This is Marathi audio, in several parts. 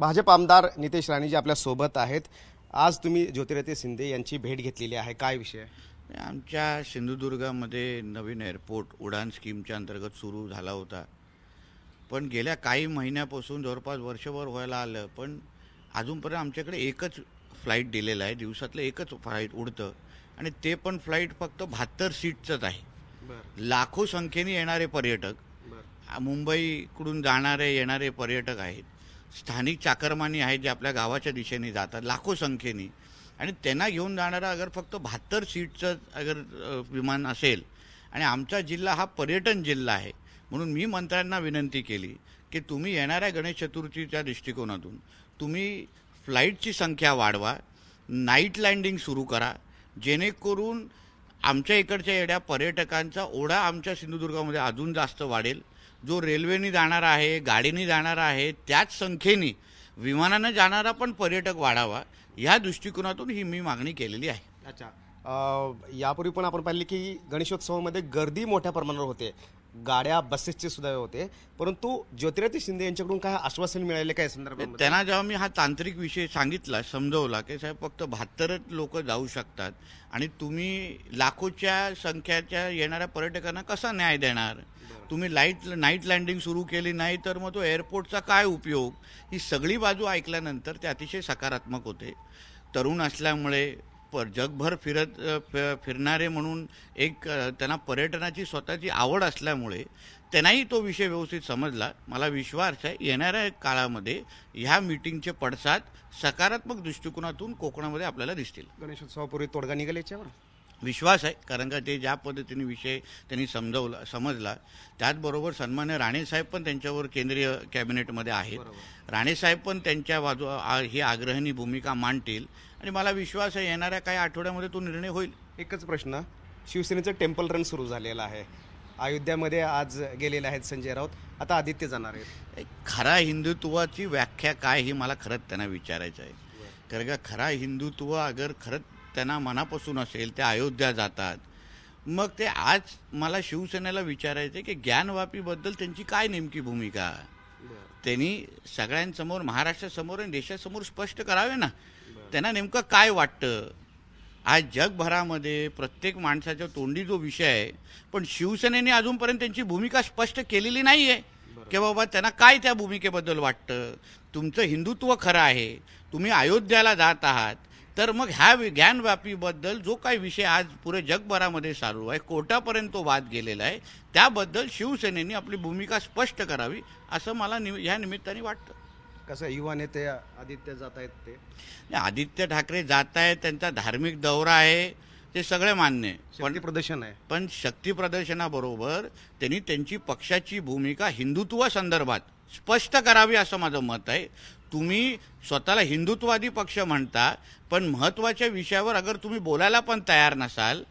भाजप आमदार नितेश राणेजी आपल्या सोबत आहेत आज तुम्ही ज्योतिराते शिंदे यांची भेट घेतलेली आहे काय विषय आमच्या सिंधुदुर्गामध्ये नवीन एअरपोर्ट उडान स्कीमच्या अंतर्गत सुरू झाला होता पण गेल्या काही महिन्यापासून जवळपास वर्षभर व्हायला आलं पण अजूनपर्यंत आमच्याकडे एकच फ्लाईट दिलेलं आहे दिवसातलं एकच फ्लाईट उडतं आणि ते पण फ्लाईट फक्त बहात्तर सीटचंच आहे लाखो संख्येने येणारे पर्यटक मुंबईकडून जाणारे येणारे पर्यटक आहेत स्थानिक चाकरमानी आहेत जे आपल्या गावाच्या दिशेने जातात लाखो संख्येने आणि त्यांना घेऊन जाणारा अगर फक्त बहात्तर सीटचं अगर विमान असेल आणि आमचा जिल्हा हा पर्यटन जिल्हा आहे म्हणून मी मंत्र्यांना विनंती केली की तुम्ही येणाऱ्या गणेश चतुर्थीच्या दृष्टिकोनातून तुम्ही फ्लाईटची संख्या वाढवा नाईट लँडिंग सुरू करा जेणेकरून आमच्या इकडच्या येड्या पर्यटकांचा ओढा आमच्या सिंधुदुर्गामध्ये अजून जास्त वाढेल जो रेल्वेनी जाणार आहे गाडीने जाणारा आहे त्याच संख्येने विमानाने जाणारा पण पर्यटक वाढावा या दृष्टिकोनातून ही मी मागणी केलेली आहे अच्छा यापूर्वी पण आपण पाहिले की गणेशोत्सवामध्ये गर्दी मोठ्या प्रमाणावर होते गाड्या बसेसचे सुद्धा होते परंतु ज्योतिरादित्य शिंदे यांच्याकडून काय आश्वासन मिळाले काय संदर्भात त्यांना जेव्हा मी हा तांत्रिक विषय सांगितला समजवला की साहेब फक्त बहात्तरच लोक जाऊ शकतात आणि तुम्ही लाखोच्या संख्याच्या येणाऱ्या पर्यटकांना कसा न्याय देणार तुम्ही लाईट नाईट लँडिंग सुरू केली नाही तर मग तो एअरपोर्टचा काय उपयोग ही सगळी बाजू ऐकल्यानंतर ते अतिशय सकारात्मक होते तरुण असल्यामुळे पर जगभर फिरत फिरणारे म्हणून एक त्यांना पर्यटनाची स्वतःची आवड असल्यामुळे त्यांनाही तो विषय व्यवस्थित समजला मला विश्वास आहे येणाऱ्या काळामध्ये ह्या मीटिंगचे पडसाद सकारात्मक दृष्टिकोनातून कोकणामध्ये आपल्याला दिसतील गणेशोत्सवापूर्वी तोडगा निघाल याच्यावर विश्वास आहे कारण का ते ज्या पद्धतीने विषय त्यांनी समजवला समजला त्याचबरोबर सन्मान्य राणेसाहेब पण त्यांच्यावर केंद्रीय कॅबिनेटमध्ये आहेत राणेसाहेब पण त्यांच्या बाजू ही आग्रहणी भूमिका मांडतील आणि मला विश्वास आहे येणाऱ्या काही आठवड्यामध्ये तो निर्णय होईल एकच प्रश्न शिवसेनेचं टेम्पल रन सुरू झालेला आहे अयोध्यामध्ये आज गेलेले आहेत संजय राऊत आता आदित्य जाणार आहेत खरा हिंदुत्वाची व्याख्या काय ही मला खरंच त्यांना विचारायचं आहे कारण का खरा हिंदुत्व अगर खरंच त्यांना मनापासून असेल ते अयोध्या जातात मग ते आज मला शिवसेनेला विचारायचे की ज्ञानवापीबद्दल त्यांची काय नेमकी भूमिका त्यांनी सगळ्यांसमोर महाराष्ट्रासमोर आणि देशासमोर स्पष्ट करावे ना त्यांना नेमकं काय वाटतं आज जगभरामध्ये प्रत्येक माणसाच्या तोंडी जो विषय आहे पण शिवसेनेने अजूनपर्यंत त्यांची भूमिका स्पष्ट केलेली नाही आहे की बाबा त्यांना काय त्या भूमिकेबद्दल वाटतं तुमचं हिंदुत्व खरं आहे तुम्ही अयोध्याला जात आहात तर मग ह्या ज्ञानव्यापीबद्दल जो काही विषय आज पुरे जगभरामध्ये चालू आहे कोर्टापर्यंत तो वाद गेलेला आहे त्याबद्दल शिवसेनेने आपली भूमिका स्पष्ट करावी असं मला नि ह्या निमित्ताने वाटतं कसं युवा नेते आदित्य जात आहेत ते आदित्य ठाकरे जात आहेत त्यांचा धार्मिक दौरा आहे ते सगळे मान्य पण प्रदर्शन आहे पण शक्ती प्रदर्शनाबरोबर त्यांनी त्यांची पक्षाची भूमिका हिंदुत्वा संदर्भात स्पष्ट करावी असं माझं मत आहे तुम्ही स्वतःला हिंदुत्ववादी पक्ष म्हणता पण महत्त्वाच्या विषयावर अगर तुम्ही बोलायला पण तयार नसाल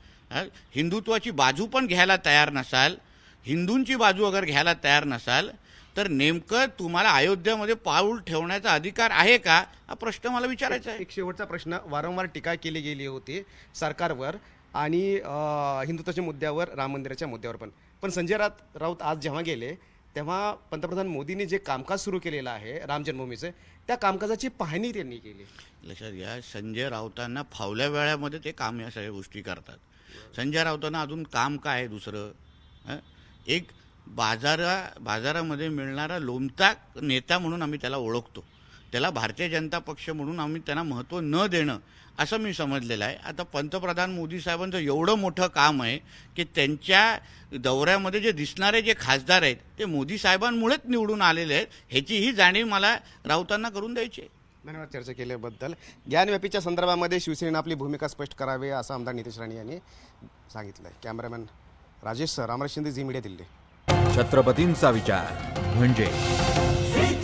हिंदुत्वाची बाजू पण घ्यायला तयार नसाल हिंदूंची बाजू अगर घ्यायला तयार नसाल तर नेमकं तुम्हाला अयोध्येमध्ये पाऊल ठेवण्याचा अधिकार आहे का हा प्रश्न मला विचारायचा आहे एक शेवटचा प्रश्न वारंवार टीका केली गेली होती सरकारवर आणि हिंदुत्वाच्या मुद्द्यावर राम मंदिराच्या मुद्द्यावर पण पण संजय राऊत आज जेव्हा गेले तेव्हा पंतप्रधान मोदींनी जे कामकाज सुरू केलेलं आहे राम जन्मभूमीचं त्या कामकाजाची पाहणी त्यांनी केली लक्षात घ्या संजय राऊतांना फावल्या वेळामध्ये ते काम या सगळ्या गोष्टी करतात संजय राऊतांना अजून काम काय आहे दुसरं एक बाजारा बाजारामध्ये मिळणारा लोमता नेता म्हणून आम्ही त्याला ओळखतो त्याला भारतीय जनता पक्ष म्हणून आम्ही त्यांना महत्त्व न देणं असं मी समजलेलं आहे आता पंतप्रधान मोदी साहेबांचं एवढं मोठं काम आहे की त्यांच्या दौऱ्यामध्ये जे दिसणारे जे खासदार आहेत ते मोदी साहेबांमुळेच निवडून आलेले आहेत ही जाणीव मला राऊतांना करून द्यायची धन्यवाद चर्चा केल्याबद्दल ज्ञानव्यापीच्या संदर्भामध्ये शिवसेनेनं आपली भूमिका स्पष्ट करावी असं आमदार नितेश राणे यांनी सांगितलं आहे cameraman Rajesh sir Ramraj Shinde Zee media Delhi छत्रपतींचा विचार म्हणजे